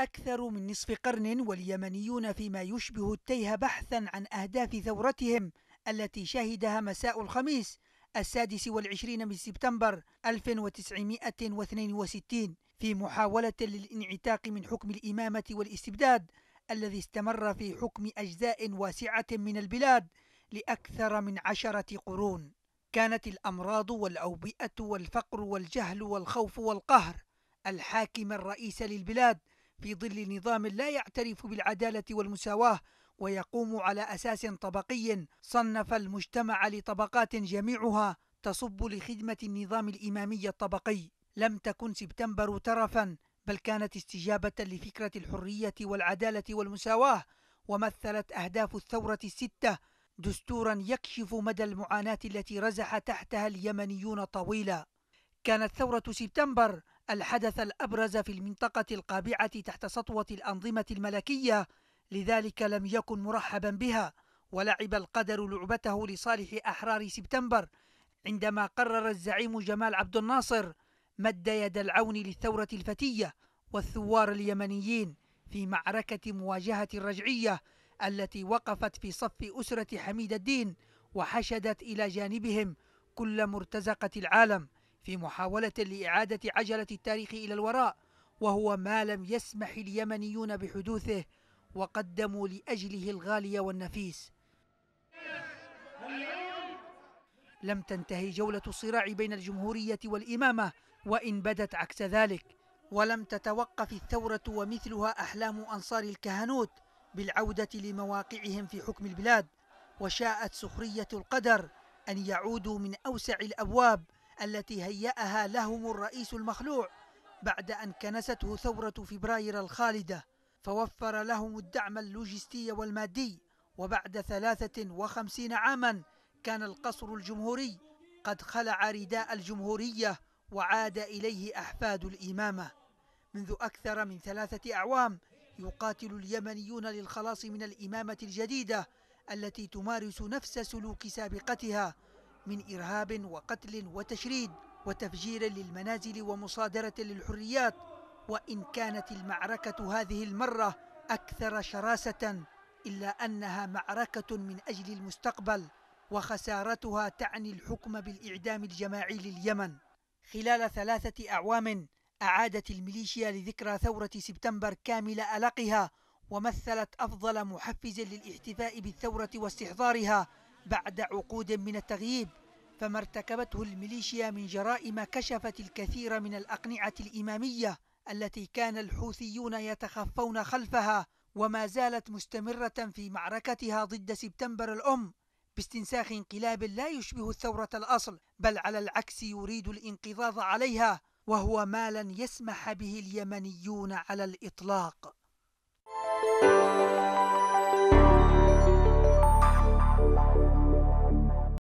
أكثر من نصف قرن واليمنيون فيما يشبه التيه بحثا عن أهداف ثورتهم التي شهدها مساء الخميس السادس والعشرين من سبتمبر 1962 في محاولة للانعتاق من حكم الإمامة والاستبداد الذي استمر في حكم أجزاء واسعة من البلاد لأكثر من عشرة قرون كانت الأمراض والأوبئة والفقر والجهل والخوف والقهر الحاكم الرئيس للبلاد في ظل نظام لا يعترف بالعدالة والمساواة ويقوم على أساس طبقي صنف المجتمع لطبقات جميعها تصب لخدمة النظام الإمامي الطبقي لم تكن سبتمبر ترفا بل كانت استجابة لفكرة الحرية والعدالة والمساواة ومثلت أهداف الثورة الستة دستورا يكشف مدى المعاناة التي رزح تحتها اليمنيون طويلا كانت ثورة سبتمبر الحدث الأبرز في المنطقة القابعة تحت سطوة الأنظمة الملكية لذلك لم يكن مرحبا بها ولعب القدر لعبته لصالح أحرار سبتمبر عندما قرر الزعيم جمال عبد الناصر مد يد العون للثورة الفتية والثوار اليمنيين في معركة مواجهة الرجعية التي وقفت في صف أسرة حميد الدين وحشدت إلى جانبهم كل مرتزقة العالم في محاولة لإعادة عجلة التاريخ إلى الوراء وهو ما لم يسمح اليمنيون بحدوثه وقدموا لأجله الغالي والنفيس لم تنتهي جولة الصراع بين الجمهورية والإمامة وإن بدت عكس ذلك ولم تتوقف الثورة ومثلها أحلام أنصار الكهنوت بالعودة لمواقعهم في حكم البلاد وشاءت سخرية القدر أن يعودوا من أوسع الأبواب التي هيأها لهم الرئيس المخلوع بعد أن كنسته ثورة فبراير الخالدة فوفر لهم الدعم اللوجستي والمادي وبعد 53 عاما كان القصر الجمهوري قد خلع رداء الجمهورية وعاد إليه أحفاد الإمامة منذ أكثر من ثلاثة أعوام يقاتل اليمنيون للخلاص من الإمامة الجديدة التي تمارس نفس سلوك سابقتها من إرهاب وقتل وتشريد وتفجير للمنازل ومصادرة للحريات وإن كانت المعركة هذه المرة أكثر شراسة إلا أنها معركة من أجل المستقبل وخسارتها تعني الحكم بالإعدام الجماعي لليمن خلال ثلاثة أعوام أعادت الميليشيا لذكرى ثورة سبتمبر كامل ألقها ومثلت أفضل محفز للاحتفاء بالثورة واستحضارها بعد عقود من التغييب فما ارتكبته الميليشيا من جرائم كشفت الكثير من الأقنعة الإمامية التي كان الحوثيون يتخفون خلفها وما زالت مستمرة في معركتها ضد سبتمبر الأم باستنساخ انقلاب لا يشبه الثورة الأصل بل على العكس يريد الانقضاض عليها وهو ما لن يسمح به اليمنيون على الإطلاق